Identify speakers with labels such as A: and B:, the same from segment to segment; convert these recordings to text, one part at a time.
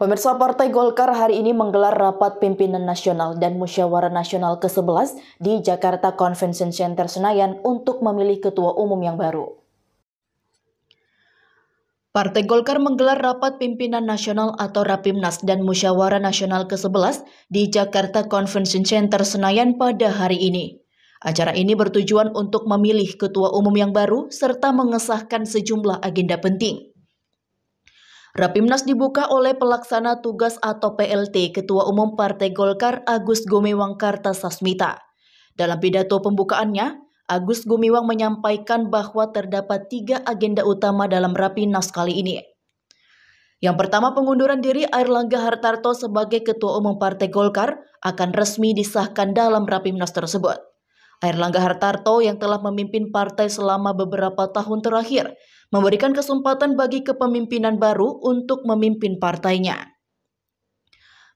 A: Pemirsa Partai Golkar hari ini menggelar rapat pimpinan nasional dan musyawarah nasional ke-11 di Jakarta Convention Center Senayan untuk memilih ketua umum yang baru. Partai Golkar menggelar rapat pimpinan nasional atau Rapimnas dan musyawarah nasional ke-11 di Jakarta Convention Center Senayan pada hari ini. Acara ini bertujuan untuk memilih ketua umum yang baru serta mengesahkan sejumlah agenda penting. Rapimnas dibuka oleh pelaksana tugas atau PLT Ketua Umum Partai Golkar Agus Gumiwang Kartasasmita. Dalam pidato pembukaannya, Agus Gumiwang menyampaikan bahwa terdapat tiga agenda utama dalam Rapimnas kali ini. Yang pertama pengunduran diri Airlangga Hartarto sebagai Ketua Umum Partai Golkar akan resmi disahkan dalam Rapimnas tersebut. Langga Hartarto yang telah memimpin partai selama beberapa tahun terakhir memberikan kesempatan bagi kepemimpinan baru untuk memimpin partainya.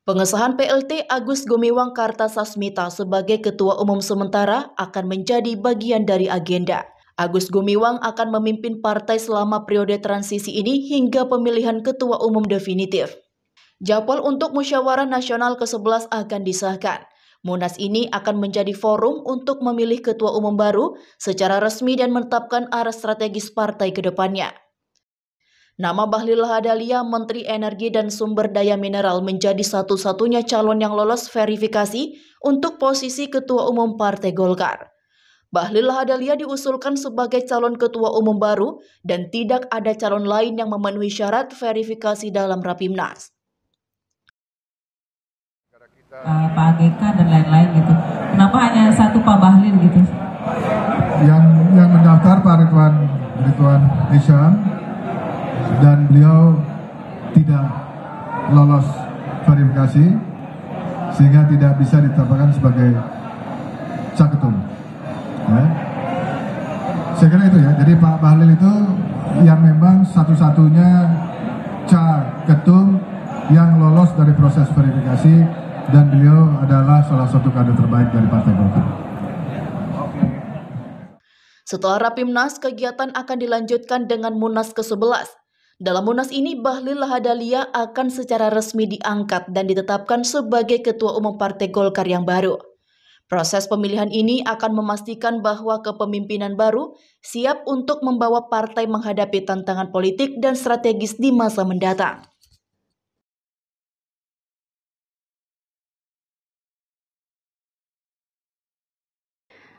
A: Pengesahan PLT Agus Gumiwang Kartasasmita sebagai Ketua Umum Sementara akan menjadi bagian dari agenda. Agus Gumiwang akan memimpin partai selama periode transisi ini hingga pemilihan Ketua Umum definitif. Jadwal untuk musyawarah nasional ke-11 akan disahkan. Munas ini akan menjadi forum untuk memilih ketua umum baru secara resmi dan menetapkan arah strategis partai ke depannya. Nama Bahlil Lahadalia, Menteri Energi dan Sumber Daya Mineral menjadi satu-satunya calon yang lolos verifikasi untuk posisi Ketua Umum Partai Golkar. Bahlil Lahadalia diusulkan sebagai calon Ketua Umum baru dan tidak ada calon lain yang memenuhi syarat verifikasi dalam Rapimnas.
B: Pak AGK kan dan lain-lain gitu.
A: Kenapa hanya satu Pak Bahlil gitu?
B: Yang yang mendaftar Pak Ridwan Ridwan Hisham dan beliau tidak lolos verifikasi sehingga tidak bisa ditetapkan sebagai caketum. Ya. Saya kira itu ya. Jadi Pak Bahlil itu yang memang satu-satunya caketum yang lolos dari proses verifikasi dan beliau adalah salah satu kader terbaik dari Partai Golkar.
A: Setelah Rapimnas, kegiatan akan dilanjutkan dengan Munas ke-11. Dalam Munas ini, Bahlil Lahadalia akan secara resmi diangkat dan ditetapkan sebagai Ketua Umum Partai Golkar yang baru. Proses pemilihan ini akan memastikan bahwa kepemimpinan baru siap untuk membawa partai menghadapi tantangan politik dan strategis di masa mendatang.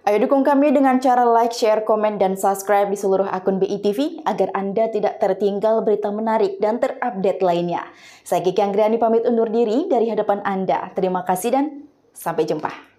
A: Ayo dukung kami dengan cara like, share, komen, dan subscribe di seluruh akun BTV agar Anda tidak tertinggal berita menarik dan terupdate lainnya. Saya Kiki Anggrani pamit undur diri dari hadapan Anda. Terima kasih dan sampai jumpa.